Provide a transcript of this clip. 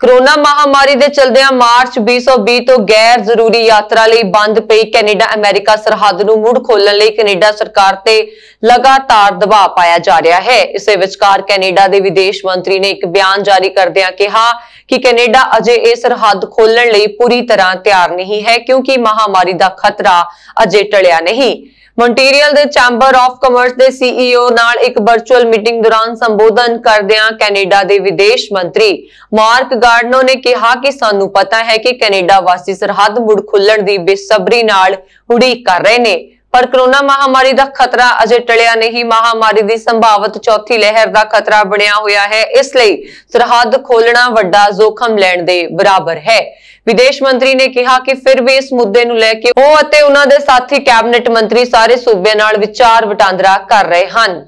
corona ਮਹਾਮਾਰੀ ਦੇ ਚਲਦਿਆਂ ਮਾਰਚ 2020 ਤੋਂ ਗੈਰ ਜ਼ਰੂਰੀ ਯਾਤਰਾ ਲਈ ਬੰਦ ਪਈ ਕੈਨੇਡਾ ਅਮਰੀਕਾ ਸਰਹੱਦ ਨੂੰ ਮੁੜ ਖੋਲਣ ਲਈ ਕੈਨੇਡਾ ਸਰਕਾਰ ਤੇ ਲਗਾਤਾਰ ਦਬਾਅ ਪਾਇਆ ਜਾ ਰਿਹਾ ਹੈ ਇਸੇ ਵਿਚਕਾਰ ਕੈਨੇਡਾ ਦੇ ਵਿਦੇਸ਼ ਮੰਤਰੀ ਨੇ ਇੱਕ ਬਿਆਨ ਜਾਰੀ ਕਰਦਿਆਂ ਕਿਹਾ ਕਿ ਕੈਨੇਡਾ ਅਜੇ ਇਹ ਸਰਹੱਦ ਖੋਲਣ ਲਈ ਪੂਰੀ ਤਰ੍ਹਾਂ ਤਿਆਰ ਨਹੀਂ ਹੈ ਕਿਉਂਕਿ ਮਹਾਮਾਰੀ ਦਾ ਖਤਰਾ ਅਜੇ ਟਲਿਆ ਨਹੀਂ ਮੋਂਟਰੀਅਲ ਦੇ ਚੈਂਬਰ ਆਫ ਕਮਰਸ ਦੇ ਸੀਈਓ e ਨਾਲ ਇੱਕ ਵਰਚੁਅਲ ਮੀਟਿੰਗ ਦੌਰਾਨ ਸੰਬੋਧਨ ਕਰਦਿਆਂ ਕੈਨੇਡਾ ਦੇ ਵਿਦੇਸ਼ ਮੰਤਰੀ ਮਾਰਕ ਗਾਰਡਨੋ ਨੇ ਕਿਹਾ ਕਿ ਸਾਨੂੰ ਪਤਾ ਹੈ ਕਿ ਕੈਨੇਡਾ ਵਾਸੀ ਸਰਹੱਦ ਮੁੜ ਖੁੱਲਣ ਦੀ ਬੇਸਬਰੀ ਨਾਲ ਉਡੀਕ ਕਰ ਰਹੇ ਨੇ ਪਰ ਕਰੋਨਾ ਮਹਾਮਾਰੀ ਦਾ ਖਤਰਾ ਅਜੇ ਟਲਿਆ ਨਹੀਂ ਮਹਾਮਾਰੀ ਦੀ ਸੰਭਾਵਿਤ ਚੌਥੀ ਲਹਿਰ ਦਾ ਖਤਰਾ ਬਣਿਆ ਹੋਇਆ ਹੈ ਇਸ ਲਈ ਸਰਹੱਦ ਖੋਲਣਾ ਵੱਡਾ ਜ਼ੋਖਮ ਲੈਣ ਦੇ ਬਰਾਬਰ ਹੈ ਵਿਦੇਸ਼ ਮੰਤਰੀ ਨੇ ਕਿਹਾ ਕਿ ਫਿਰ ਵੀ ਇਸ ਮੁੱਦੇ ਨੂੰ ਲੈ ਕੇ ਉਹ ਅਤੇ ਉਹਨਾਂ ਦੇ ਸਾਥੀ ਕੈਬਨਿਟ ਮੰਤਰੀ ਸਾਰੇ ਸੂਬਿਆਂ ਨਾਲ ਵਿਚਾਰ ਵਟਾਂਦਰਾ ਕਰ ਰਹੇ ਹਨ